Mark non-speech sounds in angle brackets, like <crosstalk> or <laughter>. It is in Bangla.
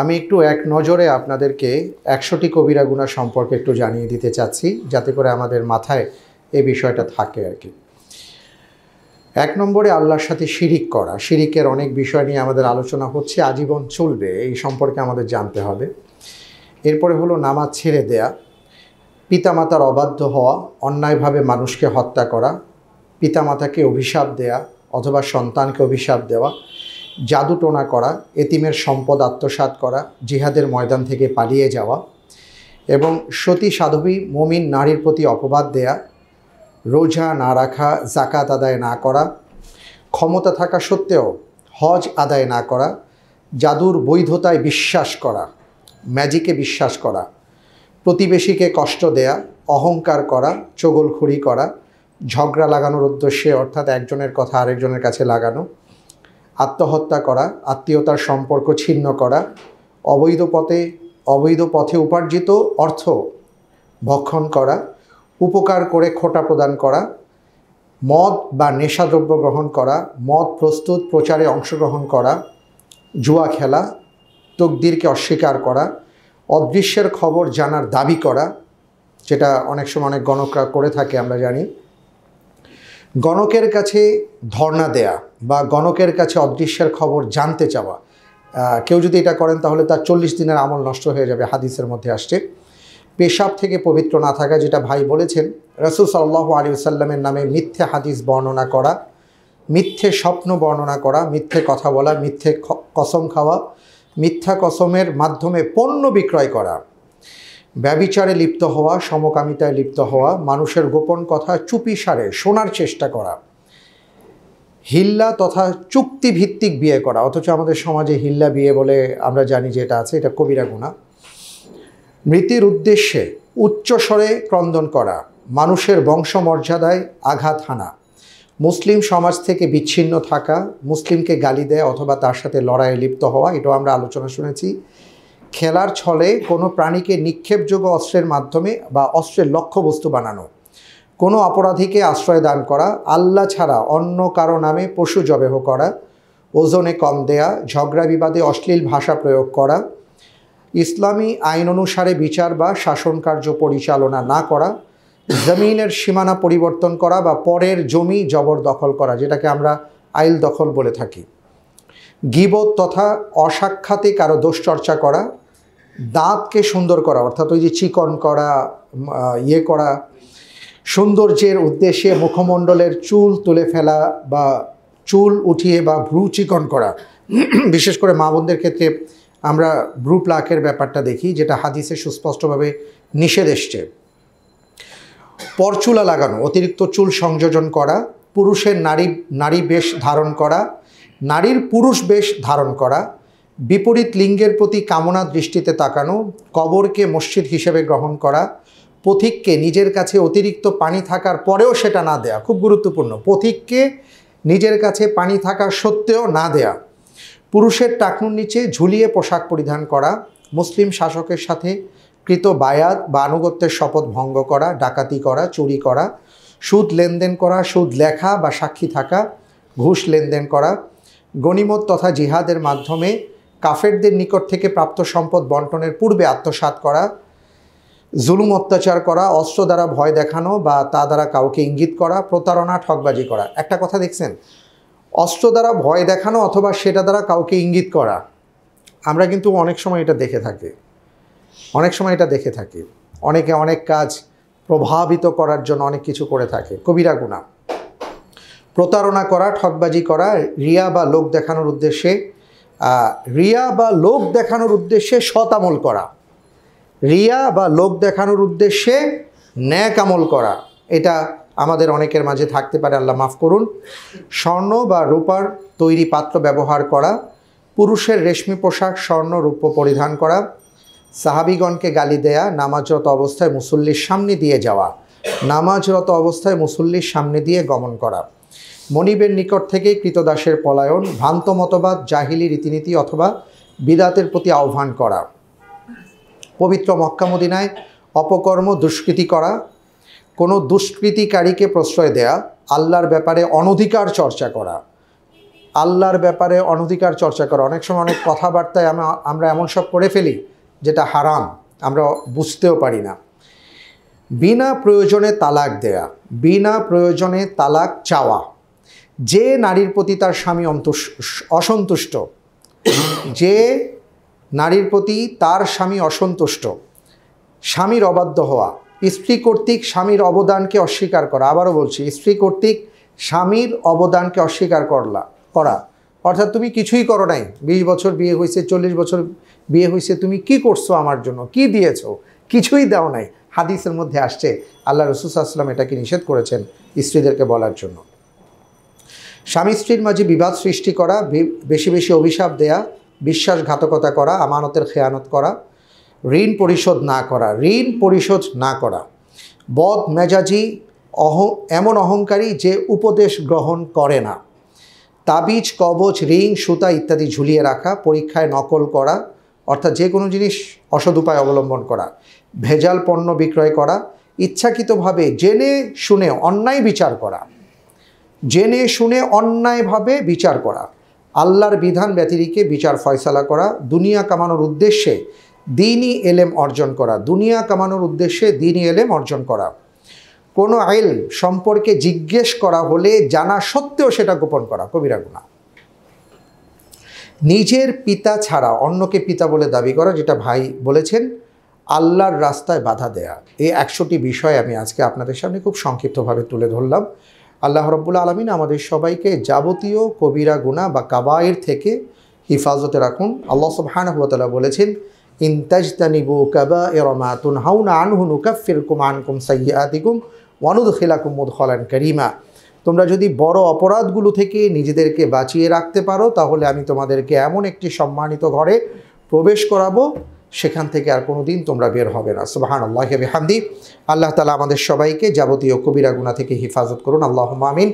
আমি একটু এক নজরে আপনাদেরকে একশোটি কবিরা গুণা সম্পর্কে একটু জানিয়ে দিতে চাচ্ছি যাতে করে আমাদের মাথায় এই বিষয়টা থাকে আর কি এক নম্বরে আল্লাহর সাথে শিরিক করা শিরিকের অনেক বিষয় নিয়ে আমাদের আলোচনা হচ্ছে আজীবন চলবে এই সম্পর্কে আমাদের জানতে হবে এরপরে হলো নামাজ ছেড়ে দেয়া পিতামাতার অবাধ্য হওয়া অন্যায়ভাবে মানুষকে হত্যা করা পিতামাতাকে অভিশাপ দেয়া অথবা সন্তানকে অভিশাপ দেওয়া জাদু টোনা করা এতিমের সম্পদ আত্মসাত করা জিহাদের ময়দান থেকে পালিয়ে যাওয়া এবং সতী সাধবী মমিন নারীর প্রতি অপবাদ দেয়া রোজা না রাখা জাকাত আদায় না করা ক্ষমতা থাকা সত্ত্বেও হজ আদায় না করা জাদুর বৈধতায় বিশ্বাস করা ম্যাজিকে বিশ্বাস করা প্রতিবেশীকে কষ্ট দেয়া অহংকার করা চগলখড়ি করা ঝগড়া লাগানোর উদ্দেশ্যে অর্থাৎ একজনের কথা আরেকজনের কাছে লাগানো আত্মহত্যা করা আত্মীয়তার সম্পর্ক ছিন্ন করা অবৈধ পথে অবৈধ পথে উপার্জিত অর্থ ভক্ষণ করা উপকার করে খোটা প্রদান করা মদ বা নেশাদ্রব্য গ্রহণ করা মদ প্রস্তুত প্রচারে অংশগ্রহণ করা জুয়া খেলা তকদিরকে অস্বীকার করা অদৃশ্যের খবর জানার দাবি করা যেটা অনেক সময় অনেক গণকরা করে থাকে আমরা জানি গণকের কাছে ধর্ণা দেয়া বা গণকের কাছে অদৃশ্যের খবর জানতে চাওয়া কেউ যদি এটা করেন তাহলে তার চল্লিশ দিনের আমল নষ্ট হয়ে যাবে হাদিসের মধ্যে আসছে পেশাব থেকে পবিত্র না থাকা যেটা ভাই বলেছেন রসুল সাল্লাহ আলী সাল্লামের নামে মিথ্যে হাদিস বর্ণনা করা মিথ্যে স্বপ্ন বর্ণনা করা মিথ্যে কথা বলা মিথ্যে কসম খাওয়া মিথ্যা কসমের মাধ্যমে পণ্য বিক্রয় করা ব্যবিচারে লিপ্ত হওয়া সমকামিতায় লিপ্ত হওয়া মানুষের গোপন কথা চুপি সারে শোনার চেষ্টা করা হিল্লা তথা চুক্তিভিত্তিক বিয়ে করা অথচ আমাদের সমাজে হিল্লা বিয়ে বলে আমরা জানি যে এটা আছে এটা কবিরা গুণা মৃতির উদ্দেশ্যে উচ্চস্বরে ক্রন্দন করা মানুষের বংশমর্যাদায় আঘাত হানা মুসলিম সমাজ থেকে বিচ্ছিন্ন থাকা মুসলিমকে গালি দেয় অথবা তার সাথে লড়াইয়ে লিপ্ত হওয়া এটাও আমরা আলোচনা শুনেছি খেলার ছলে কোনো প্রাণীকে নিক্ষেপযোগ্য অস্ত্রের মাধ্যমে বা অস্ত্রের লক্ষ্যবস্তু বানানো কোনো অপরাধীকে আশ্রয় দান করা আল্লাহ ছাড়া অন্য কারো নামে পশু জবেহ করা ওজনে কম দেয়া ঝগড়া বিবাদে অশ্লীল ভাষা প্রয়োগ করা ইসলামী আইন অনুসারে বিচার বা শাসন কার্য পরিচালনা না করা জমিনের সীমানা পরিবর্তন করা বা পরের জমি জবরদখল করা যেটাকে আমরা আইল দখল বলে থাকি গিবত তথা অসাক্ষাতে কারো দোষচর্চা করা দাঁতকে সুন্দর করা অর্থাৎ ওই যে চিকন করা ইয়ে করা সৌন্দর্যের উদ্দেশ্যে মুখমণ্ডলের চুল তুলে ফেলা বা চুল উঠিয়ে বা ভ্রু চিকন করা <clears throat> বিশেষ করে মা বোনদের ক্ষেত্রে আমরা ভ্রু প্লাকের ব্যাপারটা দেখি যেটা হাদিসে সুস্পষ্টভাবে নিষেধ এসছে পরচুলা লাগানো অতিরিক্ত চুল সংযোজন করা পুরুষের নারী নারী বেশ ধারণ করা নারীর পুরুষ বেশ ধারণ করা বিপরীত লিঙ্গের প্রতি কামনা দৃষ্টিতে তাকানো কবরকে মসজিদ হিসেবে গ্রহণ করা পথিককে নিজের কাছে অতিরিক্ত পানি থাকার পরেও সেটা না দেয়া খুব গুরুত্বপূর্ণ পথিককে নিজের কাছে পানি থাকা সত্ত্বেও না দেয়া পুরুষের টাকুর নিচে ঝুলিয়ে পোশাক পরিধান করা মুসলিম শাসকের সাথে কৃত বায়াত বা আনুগত্যের শপথ ভঙ্গ করা ডাকাতি করা চুরি করা সুদ লেনদেন করা সুদ লেখা বা সাক্ষী থাকা ঘুষ লেনদেন করা গণিমত তথা জিহাদের মাধ্যমে কাফেরদের নিকট থেকে প্রাপ্ত সম্পদ বন্টনের পূর্বে আত্মসাত করা জুলুম অত্যাচার করা অস্ত্র দ্বারা ভয় দেখানো বা তা দ্বারা কাউকে ইঙ্গিত করা প্রতারণা ঠকবাজি করা একটা কথা দেখছেন অস্ত্র দ্বারা ভয় দেখানো অথবা সেটা দ্বারা কাউকে ইঙ্গিত করা আমরা কিন্তু অনেক সময় এটা দেখে থাকি অনেক সময় এটা দেখে থাকি অনেকে অনেক কাজ প্রভাবিত করার জন্য অনেক কিছু করে থাকে কবিরা গুণা প্রতারণা করা ঠকবাজি করা রিয়া বা লোক দেখানোর উদ্দেশ্যে রিয়া বা লোক দেখানোর উদ্দেশ্যে সতামল করা রিয়া বা লোক দেখানোর উদ্দেশ্যে ন্যাক আমল করা এটা আমাদের অনেকের মাঝে থাকতে পারে আল্লাহ মাফ করুন স্বর্ণ বা রূপার তৈরি পাত্র ব্যবহার করা পুরুষের রেশমি পোশাক স্বর্ণ রূপ পরিধান করা সাহাবিগণকে গালি দেয়া নামাজরত অবস্থায় মুসল্লির সামনে দিয়ে যাওয়া নামাজরত অবস্থায় মুসল্লির সামনে দিয়ে গমন করা মনিবের নিকট থেকে কৃতদাসের পলায়ন ভ্রান্ত মতবাদ জাহিলি রীতিনীতি অথবা বিদাতের প্রতি আহ্বান করা পবিত্র মক্কামদিনায় অপকর্ম দুষ্কৃতি করা কোনো দুষ্কৃতিকারীকে প্রশ্রয় দেয়া আল্লাহর ব্যাপারে অনধিকার চর্চা করা আল্লাহর ব্যাপারে অনধিকার চর্চা করা অনেক সময় অনেক কথাবার্তায় আমরা এমন সব করে ফেলি যেটা হারাম আমরা বুঝতেও পারি না বিনা প্রয়োজনে তালাক দেয়া বিনা প্রয়োজনে তালাক চাওয়া যে নারীর প্রতি তার স্বামী অসন্তুষ্ট যে নারীর প্রতি তার স্বামী অসন্তুষ্ট স্বামীর অবাধ্য হওয়া স্ত্রী কর্তৃক স্বামীর অবদানকে অস্বীকার করা আবারও বলছি স্ত্রী কর্তৃক স্বামীর অবদানকে অস্বীকার করলা করা অর্থাৎ তুমি কিছুই করো নাই বিশ বছর বিয়ে হয়েছে চল্লিশ বছর বিয়ে হয়েছে তুমি কি করছো আমার জন্য কি দিয়েছ কিছুই দাও নাই হাদিসের মধ্যে আসছে আল্লাহ আসলাম এটাকে নিষেধ করেছেন স্ত্রীদেরকে বলার জন্য স্বামী স্ত্রীর মাঝে বিবাদ সৃষ্টি করা বেশি বেশি অভিশাপ দেয়া বিশ্বাসঘাতকতা করা আমানতের খেয়ানত করা ঋণ পরিশোধ না করা ঋণ পরিশোধ না করা বদ মেজাজি অহ এমন অহংকারী যে উপদেশ গ্রহণ করে না তাবিজ কবচ রিং সুতা ইত্যাদি ঝুলিয়ে রাখা পরীক্ষায় নকল করা অর্থাৎ যে কোনো জিনিস অসদ উপায় অবলম্বন করা ভেজাল পণ্য বিক্রয় করা ইচ্ছাকৃতভাবে জেনে শুনে অন্যায় বিচার করা জেনে শুনে অন্যায়ভাবে বিচার করা আল্লাহর বিধান ব্যতিরিকে বিচার ফয়সালা করা দুনিয়া কামানোর উদ্দেশ্যে দিনই এলেম অর্জন করা দুনিয়া কামানোর উদ্দেশ্যে দিনই এলেম অর্জন করা কোনো আইল সম্পর্কে জিজ্ঞেস করা হলে জানা সত্ত্বেও সেটা গোপন করা কবিরা গুণা নিজের পিতা ছাড়া অন্যকে পিতা বলে দাবি করা যেটা ভাই বলেছেন আল্লাহর রাস্তায় বাধা দেয়া এই একশোটি বিষয় আমি আজকে আপনাদের সামনে খুব সংক্ষিপ্তভাবে তুলে ধরলাম আল্লাহ রব্বুল আলমিন আমাদের সবাইকে যাবতীয় কবিরা গুণা বা কাবায়ের থেকে হিফাজতে রাখুন আল্লাহ সুবাহানহতালা বলেছেন ইনতাজতানিবু কাবা এরমা তুন হাউনা আনহুন উকাফির কুম আনকুম সাইয়াতিকুম ওয়ানুদ খিলাকুম মুদখলান করিমা তোমরা যদি বড় অপরাধগুলো থেকে নিজেদেরকে বাঁচিয়ে রাখতে পারো তাহলে আমি তোমাদেরকে এমন একটি সম্মানিত ঘরে প্রবেশ করাবো সেখান থেকে আর কোনো দিন তোমরা বের হবে না সুবাহান আল্লাহ হামদি আল্লাহ তালা আমাদের সবাইকে যাবতীয় কবিরা থেকে হেফাজত করুন আল্লাহ মামিন